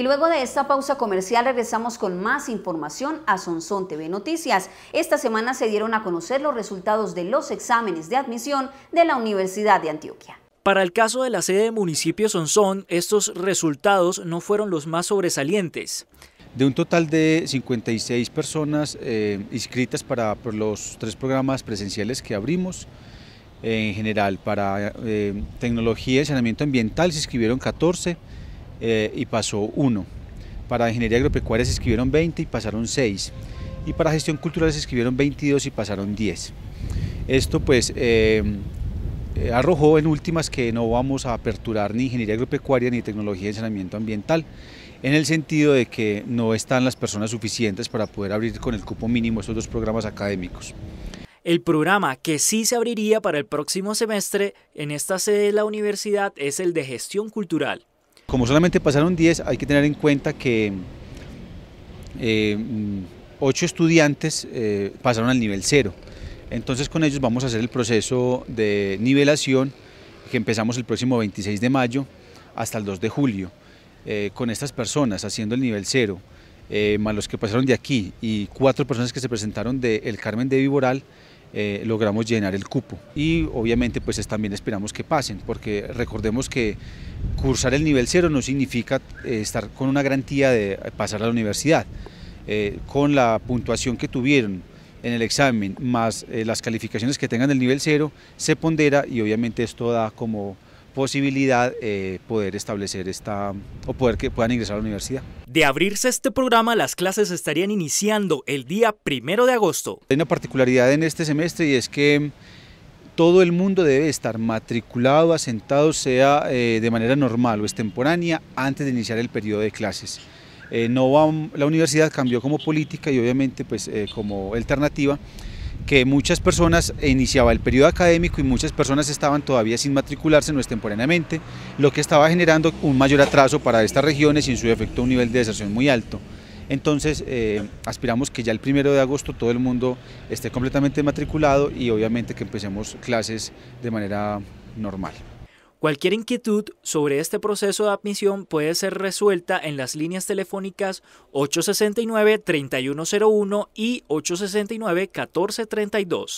Y luego de esta pausa comercial regresamos con más información a Sonsón TV Noticias. Esta semana se dieron a conocer los resultados de los exámenes de admisión de la Universidad de Antioquia. Para el caso de la sede de municipio Sonsón, estos resultados no fueron los más sobresalientes. De un total de 56 personas eh, inscritas para los tres programas presenciales que abrimos, en general para eh, tecnología y saneamiento ambiental se inscribieron 14, eh, y pasó uno. Para ingeniería agropecuaria se escribieron 20 y pasaron 6. Y para gestión cultural se escribieron 22 y pasaron 10. Esto pues em, eh, arrojó en últimas que no vamos a aperturar ni ingeniería agropecuaria ni tecnología de saneamiento ambiental, en el sentido de que no están las personas suficientes para poder abrir con el cupo mínimo esos dos programas académicos. El programa que sí se abriría para el próximo semestre en esta sede de la universidad es el de gestión cultural, como solamente pasaron 10, hay que tener en cuenta que 8 eh, mm, estudiantes eh, pasaron al nivel 0. Entonces con ellos vamos a hacer el proceso de nivelación que empezamos el próximo 26 de mayo hasta el 2 de julio. Eh, con estas personas haciendo el nivel 0, más los que pasaron de aquí y cuatro personas que se presentaron del Carmen de Viboral, eh, logramos llenar el cupo. Y obviamente pues también esperamos que pasen, porque recordemos que cursar el nivel cero no significa eh, estar con una garantía de pasar a la universidad. Eh, con la puntuación que tuvieron en el examen, más las calificaciones que tengan del nivel cero, se pondera y obviamente esto da como posibilidad eh, poder establecer esta o poder que puedan ingresar a la universidad. De abrirse este programa, las clases estarían iniciando el día primero de agosto. Hay una particularidad en este semestre y es que todo el mundo debe estar matriculado, asentado, sea eh, de manera normal o extemporánea, antes de iniciar el periodo de clases. Eh, no la universidad cambió como política y obviamente pues, como alternativa que muchas personas iniciaba el periodo académico y muchas personas estaban todavía sin matricularse no extemporáneamente, lo que estaba generando un mayor atraso para estas regiones y en su efecto un nivel de deserción muy alto. Entonces, eh, aspiramos que ya el primero de agosto todo el mundo esté completamente matriculado y obviamente que empecemos clases de manera normal. Cualquier inquietud sobre este proceso de admisión puede ser resuelta en las líneas telefónicas 869-3101 y 869-1432.